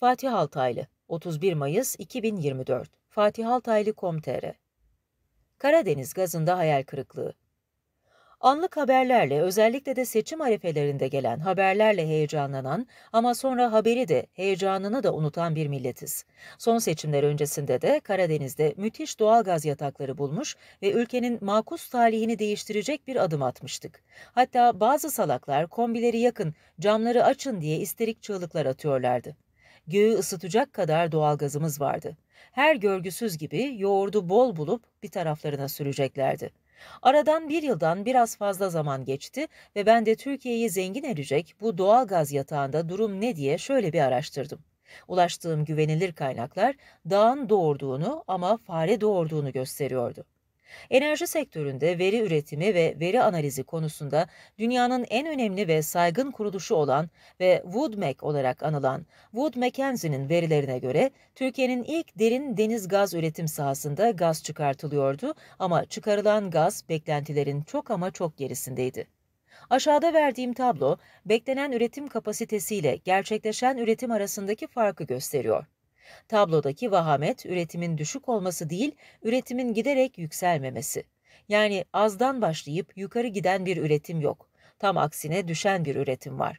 Fatih Altaylı 31 Mayıs 2024 Fatih Altaylı.com.tr Karadeniz gazında hayal kırıklığı Anlık haberlerle özellikle de seçim arefelerinde gelen haberlerle heyecanlanan ama sonra haberi de heyecanını da unutan bir milletiz. Son seçimler öncesinde de Karadeniz'de müthiş doğal gaz yatakları bulmuş ve ülkenin makus talihini değiştirecek bir adım atmıştık. Hatta bazı salaklar kombileri yakın camları açın diye isterik çığlıklar atıyorlardı göğü ısıtacak kadar doğalgazımız vardı. Her görgüsüz gibi yoğurdu bol bulup bir taraflarına süreceklerdi. Aradan bir yıldan biraz fazla zaman geçti ve ben de Türkiye'yi zengin edecek bu doğal gaz yatağında durum ne diye şöyle bir araştırdım. Ulaştığım güvenilir kaynaklar dağın doğurduğunu ama fare doğurduğunu gösteriyordu. Enerji sektöründe veri üretimi ve veri analizi konusunda dünyanın en önemli ve saygın kuruluşu olan ve Wood WoodMac olarak anılan Wood Mackenzie'nin verilerine göre Türkiye'nin ilk derin deniz gaz üretim sahasında gaz çıkartılıyordu ama çıkarılan gaz beklentilerin çok ama çok gerisindeydi. Aşağıda verdiğim tablo, beklenen üretim kapasitesiyle gerçekleşen üretim arasındaki farkı gösteriyor. Tablodaki vahamet üretimin düşük olması değil, üretimin giderek yükselmemesi. Yani azdan başlayıp yukarı giden bir üretim yok. Tam aksine düşen bir üretim var.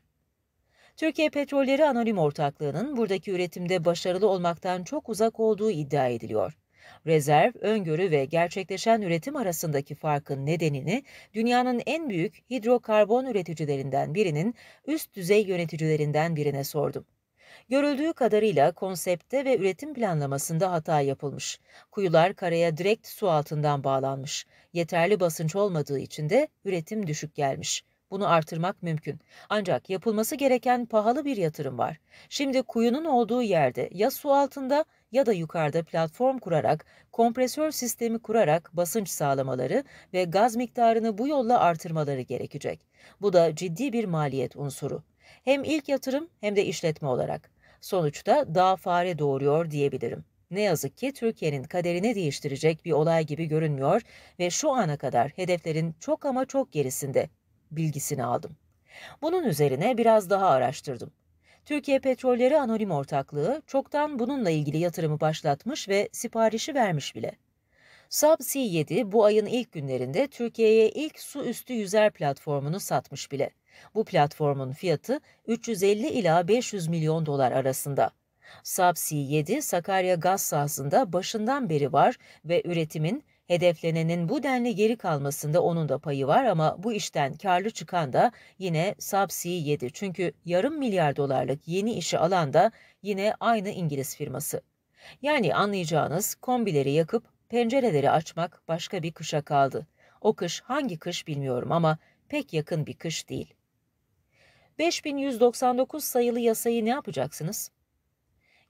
Türkiye Petrolleri Anonim Ortaklığı'nın buradaki üretimde başarılı olmaktan çok uzak olduğu iddia ediliyor. Rezerv, öngörü ve gerçekleşen üretim arasındaki farkın nedenini dünyanın en büyük hidrokarbon üreticilerinden birinin üst düzey yöneticilerinden birine sordum. Görüldüğü kadarıyla konsepte ve üretim planlamasında hata yapılmış. Kuyular karaya direkt su altından bağlanmış. Yeterli basınç olmadığı için de üretim düşük gelmiş. Bunu artırmak mümkün. Ancak yapılması gereken pahalı bir yatırım var. Şimdi kuyunun olduğu yerde ya su altında ya da yukarıda platform kurarak, kompresör sistemi kurarak basınç sağlamaları ve gaz miktarını bu yolla artırmaları gerekecek. Bu da ciddi bir maliyet unsuru. Hem ilk yatırım hem de işletme olarak. Sonuçta daha fare doğuruyor diyebilirim. Ne yazık ki Türkiye'nin kaderini değiştirecek bir olay gibi görünmüyor ve şu ana kadar hedeflerin çok ama çok gerisinde bilgisini aldım. Bunun üzerine biraz daha araştırdım. Türkiye Petrolleri Anonim Ortaklığı çoktan bununla ilgili yatırımı başlatmış ve siparişi vermiş bile. Subsea 7 bu ayın ilk günlerinde Türkiye'ye ilk su üstü yüzer platformunu satmış bile. Bu platformun fiyatı 350 ila 500 milyon dolar arasında. Subsea 7 Sakarya gaz sahasında başından beri var ve üretimin hedeflenenin bu denli geri kalmasında onun da payı var ama bu işten karlı çıkan da yine Subsea 7 çünkü yarım milyar dolarlık yeni işi alan da yine aynı İngiliz firması. Yani anlayacağınız kombileri yakıp pencereleri açmak başka bir kışa kaldı. O kış hangi kış bilmiyorum ama pek yakın bir kış değil. 5199 sayılı yasayı ne yapacaksınız?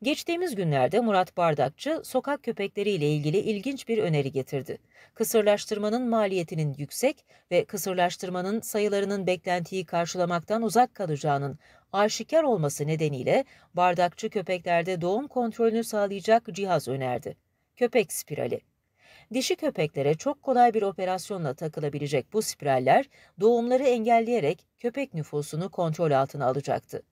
Geçtiğimiz günlerde Murat Bardakçı sokak köpekleriyle ilgili ilginç bir öneri getirdi. Kısırlaştırmanın maliyetinin yüksek ve kısırlaştırmanın sayılarının beklentiyi karşılamaktan uzak kalacağının aşikar olması nedeniyle bardakçı köpeklerde doğum kontrolünü sağlayacak cihaz önerdi. Köpek spirali. Dişi köpeklere çok kolay bir operasyonla takılabilecek bu spiraller doğumları engelleyerek köpek nüfusunu kontrol altına alacaktı.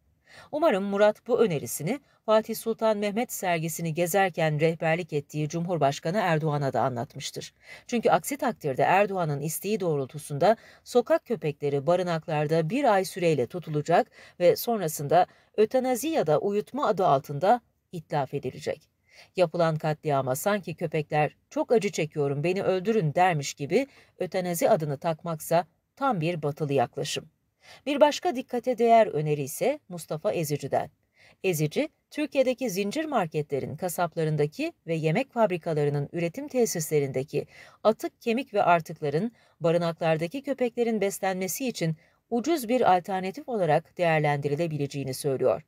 Umarım Murat bu önerisini Fatih Sultan Mehmet sergisini gezerken rehberlik ettiği Cumhurbaşkanı Erdoğan'a da anlatmıştır. Çünkü aksi takdirde Erdoğan'ın isteği doğrultusunda sokak köpekleri barınaklarda bir ay süreyle tutulacak ve sonrasında ötenazi ya da uyutma adı altında itlaf edilecek. Yapılan katliama sanki köpekler çok acı çekiyorum beni öldürün dermiş gibi ötenazi adını takmaksa tam bir batılı yaklaşım. Bir başka dikkate değer öneri ise Mustafa Ezici'den. Ezici, Türkiye'deki zincir marketlerin kasaplarındaki ve yemek fabrikalarının üretim tesislerindeki atık kemik ve artıkların barınaklardaki köpeklerin beslenmesi için ucuz bir alternatif olarak değerlendirilebileceğini söylüyor.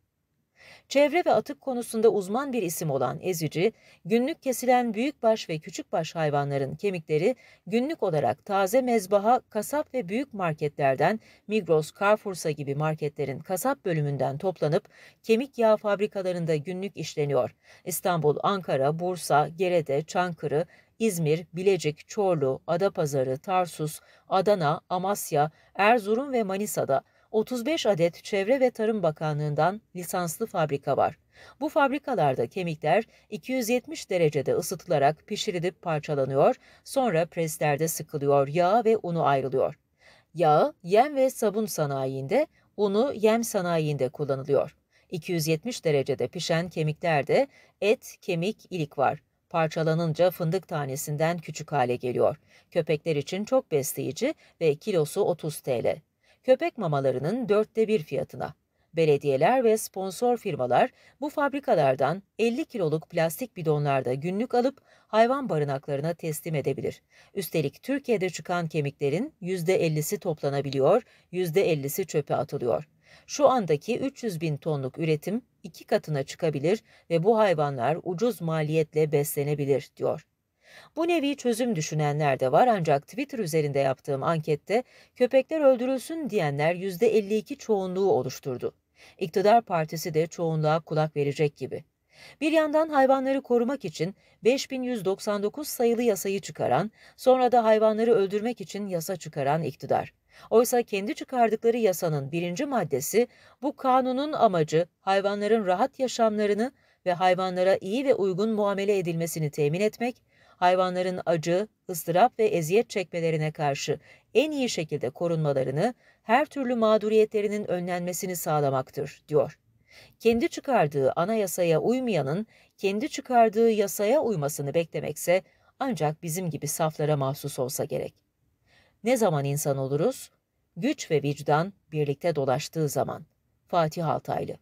Çevre ve atık konusunda uzman bir isim olan ezici, günlük kesilen büyükbaş ve küçükbaş hayvanların kemikleri günlük olarak taze mezbaha, kasap ve büyük marketlerden Migros, Carrefour'sa gibi marketlerin kasap bölümünden toplanıp kemik yağ fabrikalarında günlük işleniyor. İstanbul, Ankara, Bursa, Gerede, Çankırı, İzmir, Bilecik, Çorlu, Adapazarı, Tarsus, Adana, Amasya, Erzurum ve Manisa'da 35 adet Çevre ve Tarım Bakanlığı'ndan lisanslı fabrika var. Bu fabrikalarda kemikler 270 derecede ısıtılarak pişirilip parçalanıyor, sonra preslerde sıkılıyor, yağ ve unu ayrılıyor. Yağı yem ve sabun sanayiinde, unu yem sanayiinde kullanılıyor. 270 derecede pişen kemiklerde et, kemik, ilik var. Parçalanınca fındık tanesinden küçük hale geliyor. Köpekler için çok besleyici ve kilosu 30 TL köpek mamalarının dörtte bir fiyatına. Belediyeler ve sponsor firmalar bu fabrikalardan 50 kiloluk plastik bidonlarda günlük alıp hayvan barınaklarına teslim edebilir. Üstelik Türkiye'de çıkan kemiklerin %50'si toplanabiliyor, %50'si çöpe atılıyor. Şu andaki 300 bin tonluk üretim iki katına çıkabilir ve bu hayvanlar ucuz maliyetle beslenebilir, diyor. Bu nevi çözüm düşünenler de var ancak Twitter üzerinde yaptığım ankette köpekler öldürülsün diyenler %52 çoğunluğu oluşturdu. İktidar partisi de çoğunluğa kulak verecek gibi. Bir yandan hayvanları korumak için 5199 sayılı yasayı çıkaran, sonra da hayvanları öldürmek için yasa çıkaran iktidar. Oysa kendi çıkardıkları yasanın birinci maddesi bu kanunun amacı hayvanların rahat yaşamlarını ve hayvanlara iyi ve uygun muamele edilmesini temin etmek, hayvanların acı, ıstırap ve eziyet çekmelerine karşı en iyi şekilde korunmalarını, her türlü mağduriyetlerinin önlenmesini sağlamaktır, diyor. Kendi çıkardığı anayasaya uymayanın kendi çıkardığı yasaya uymasını beklemekse ancak bizim gibi saflara mahsus olsa gerek. Ne zaman insan oluruz? Güç ve vicdan birlikte dolaştığı zaman. Fatih Altaylı